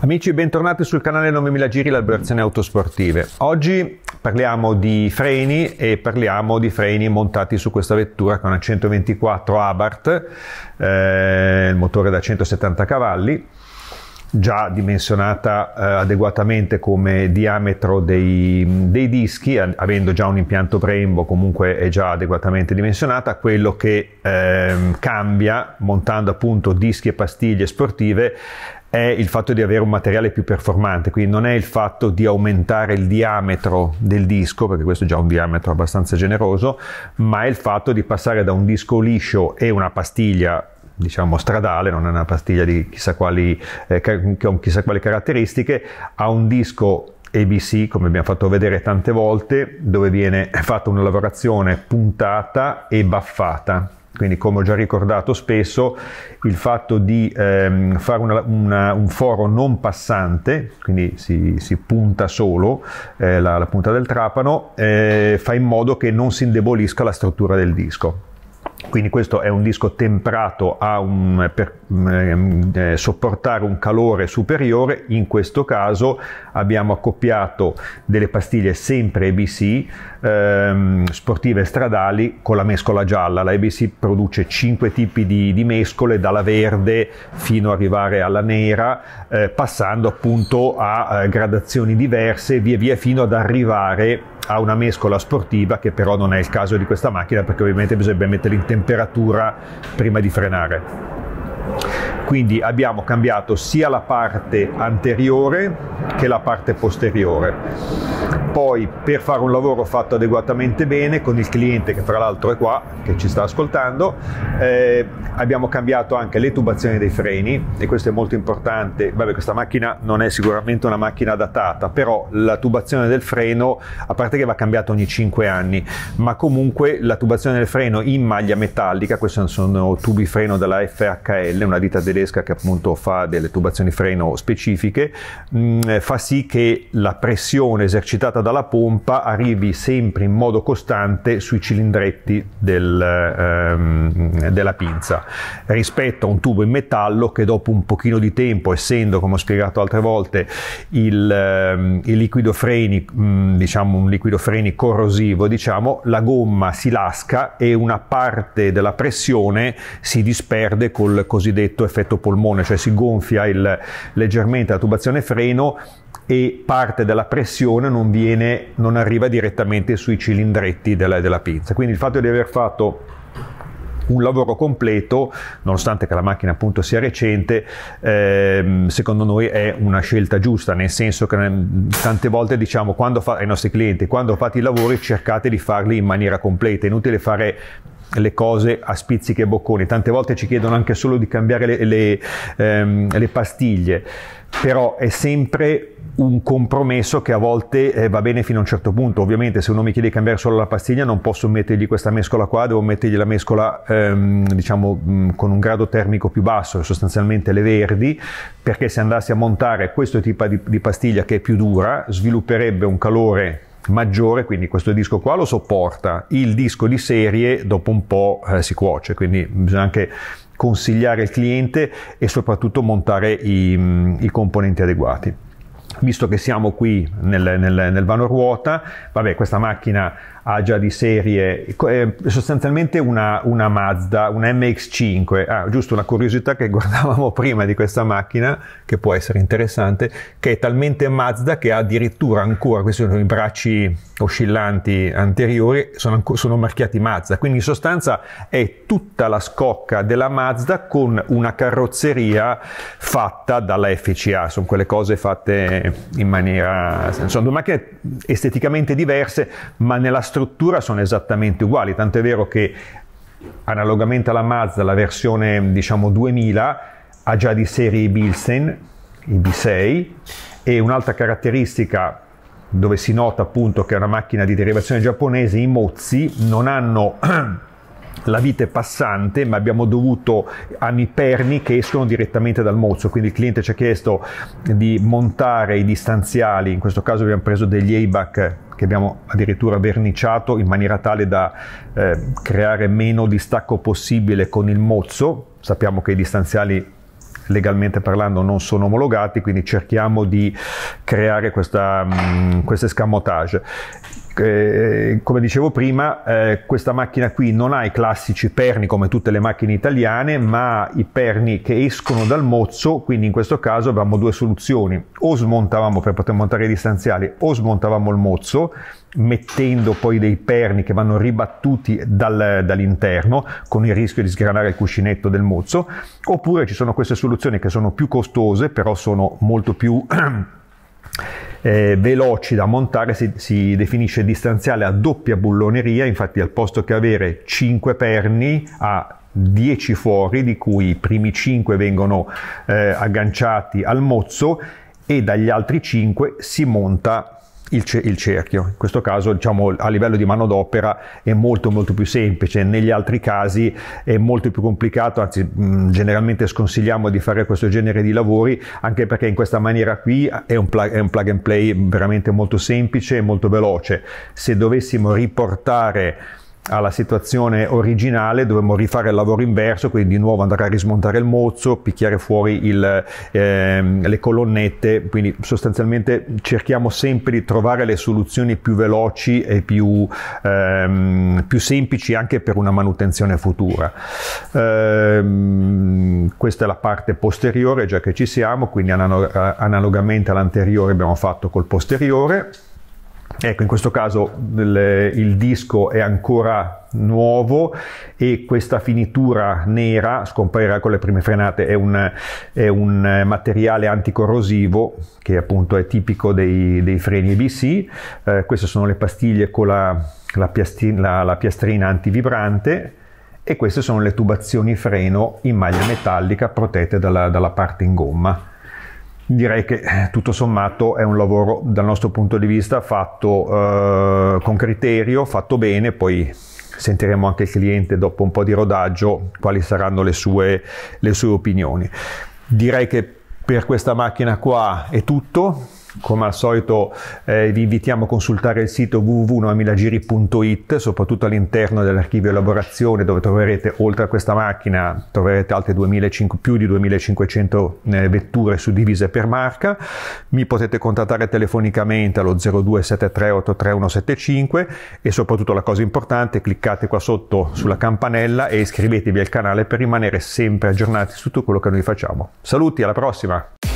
Amici, bentornati sul canale 9000 Giri, l'alberazione autosportive. Oggi parliamo di freni e parliamo di freni montati su questa vettura che è una 124 Abarth, eh, il motore da 170 cavalli già dimensionata eh, adeguatamente come diametro dei, dei dischi, a, avendo già un impianto Brembo comunque è già adeguatamente dimensionata, quello che eh, cambia montando appunto dischi e pastiglie sportive è il fatto di avere un materiale più performante, quindi non è il fatto di aumentare il diametro del disco, perché questo è già un diametro abbastanza generoso, ma è il fatto di passare da un disco liscio e una pastiglia diciamo stradale, non è una pastiglia di chissà quali, eh, con chissà quali caratteristiche, ha un disco ABC, come abbiamo fatto vedere tante volte, dove viene fatta una lavorazione puntata e baffata. Quindi, come ho già ricordato spesso, il fatto di ehm, fare una, una, un foro non passante, quindi si, si punta solo eh, la, la, punta del trapano, eh, fa in modo che non si indebolisca la struttura del disco quindi questo è un disco temperato un, per ehm, eh, sopportare un calore superiore, in questo caso abbiamo accoppiato delle pastiglie sempre ABC ehm, sportive stradali con la mescola gialla, la ABC produce 5 tipi di, di mescole dalla verde fino ad arrivare alla nera eh, passando appunto a eh, gradazioni diverse via via fino ad arrivare ha una mescola sportiva che però non è il caso di questa macchina perché ovviamente bisogna metterla in temperatura prima di frenare. Quindi abbiamo cambiato sia la parte anteriore che la parte posteriore. Poi per fare un lavoro fatto adeguatamente bene con il cliente che fra l'altro è qua, che ci sta ascoltando, eh, abbiamo cambiato anche le tubazioni dei freni e questo è molto importante. Vabbè, questa macchina non è sicuramente una macchina datata, però la tubazione del freno, a parte che va cambiata ogni 5 anni, ma comunque la tubazione del freno in maglia metallica, questi sono tubi freno della FHL, l, una ditta tedesca che appunto fa delle tubazioni freno specifiche, mh, mm, eh, fa sì che la pressione esercitata dalla pompa arrivi sempre in modo costante sui cilindretti del, ehm, della pinza, rispetto a un tubo in metallo che dopo un pochino di tempo, essendo come ho spiegato altre volte, il, ehm, il liquido freni, mh, mm, diciamo un liquido freni corrosivo, diciamo, la gomma si lasca e una parte della pressione si disperde col cosiddetto cosiddetto effetto polmone, cioè si gonfia il, leggermente la tubazione freno e parte della pressione non, viene, non arriva direttamente sui cilindretti della, della pinza. Quindi il fatto di aver fatto un lavoro completo, nonostante che la macchina appunto sia recente, ehm, secondo noi è una scelta giusta, nel senso che ehm, tante volte diciamo fa, ai nostri clienti, quando fate i lavori cercate di farli in maniera completa, è inutile fare le cose a spizzichi e bocconi, tante volte ci chiedono anche solo di cambiare le, le, ehm, le pastiglie però è sempre un compromesso che a volte eh, va bene fino a un certo punto. Ovviamente se uno mi chiede di cambiare solo la pastiglia non posso mettergli questa mescola qua, devo mettergli la mescola ehm, diciamo mm, con un grado termico più basso, sostanzialmente le verdi, perché se andassi a montare questo tipo di, di pastiglia che è più dura svilupperebbe un calore maggiore, quindi questo disco qua lo sopporta, il disco di serie dopo un po' eh, si cuoce, quindi bisogna anche consigliare il cliente e soprattutto montare i, mm, i componenti adeguati visto che siamo qui nel, nel, nel, vano ruota, vabbè, questa macchina ha già di serie sostanzialmente una, una, Mazda, una MX5. Ah, giusto una curiosità che guardavamo prima di questa macchina, che può essere interessante, che è talmente Mazda che ha addirittura ancora, questi sono i bracci oscillanti anteriori, sono, sono marchiati Mazda. Quindi in sostanza è tutta la scocca della Mazda con una carrozzeria fatta dalla FCA, sono quelle cose fatte in maniera... Sono due macchine esteticamente diverse, ma nella struttura sono esattamente uguali, tant'è vero che analogamente alla Mazda la versione diciamo 2000 ha già di serie i Bilstein, i B6, e un'altra caratteristica dove si nota appunto che è una macchina di derivazione giapponese, i mozzi non hanno la vite è passante, ma abbiamo dovuto anni perni che escono direttamente dal mozzo, quindi il cliente ci ha chiesto di montare i distanziali, in questo caso abbiamo preso degli ABAC che abbiamo addirittura verniciato in maniera tale da eh, creare meno distacco possibile con il mozzo, sappiamo che i distanziali legalmente parlando non sono omologati, quindi cerchiamo di creare questa, mh, mm, questo escamotage. Eh, eh, come dicevo prima, eh, questa macchina qui non ha i classici perni come tutte le macchine italiane, ma i perni che escono dal mozzo, quindi in questo caso avevamo due soluzioni, o smontavamo per poter montare i distanziali, o smontavamo il mozzo, mettendo poi dei perni che vanno ribattuti dal, dall'interno con il rischio di sgranare il cuscinetto del mozzo, oppure ci sono queste soluzioni che sono più costose, però sono molto più eh, veloci da montare si, si, definisce distanziale a doppia bulloneria, infatti al posto che avere 5 perni ha 10 fuori, di cui i primi 5 vengono eh, agganciati al mozzo e dagli altri 5 si monta il, ce- il, cerchio. In questo caso, diciamo, a livello di manodopera è molto molto più semplice, negli altri casi è molto più complicato, anzi mh, mm, generalmente sconsigliamo di fare questo genere di lavori, anche perché in questa maniera qui è un, pl- è un plug and play veramente molto semplice e molto veloce. Se dovessimo riportare alla situazione originale dovremmo rifare il lavoro inverso, quindi di nuovo andare a rismontare il mozzo, picchiare fuori il, eh, le colonnette, quindi sostanzialmente cerchiamo sempre di trovare le soluzioni più veloci e più, ehm, più semplici anche per una manutenzione futura. Ehm, questa è la parte posteriore, già che ci siamo, quindi analogamente all'anteriore abbiamo fatto col posteriore. Ecco, in questo caso il, il, disco è ancora nuovo e questa finitura nera scomparirà con le prime frenate, è un, è un materiale anticorrosivo che appunto è tipico dei, dei freni EBC, eh, queste sono le pastiglie con la, la, piastrina, la, la piastrina antivibrante e queste sono le tubazioni freno in maglia metallica protette dalla, dalla parte in gomma direi che eh, tutto sommato è un lavoro dal nostro punto di vista fatto eh, con criterio, fatto bene, poi sentiremo anche il cliente dopo un po' di rodaggio quali saranno le sue, le sue opinioni. Direi che per questa macchina qua è tutto, come al solito eh, vi invitiamo a consultare il sito www.noemilagiri.it, soprattutto all'interno dell'archivio elaborazione dove troverete oltre a questa macchina troverete altre 2500, più di 2500 eh, vetture suddivise per marca. Mi potete contattare telefonicamente allo 0273833175 e soprattutto la cosa importante, cliccate qua sotto sulla campanella e iscrivetevi al canale per rimanere sempre aggiornati su tutto quello che noi facciamo. Saluti, alla prossima!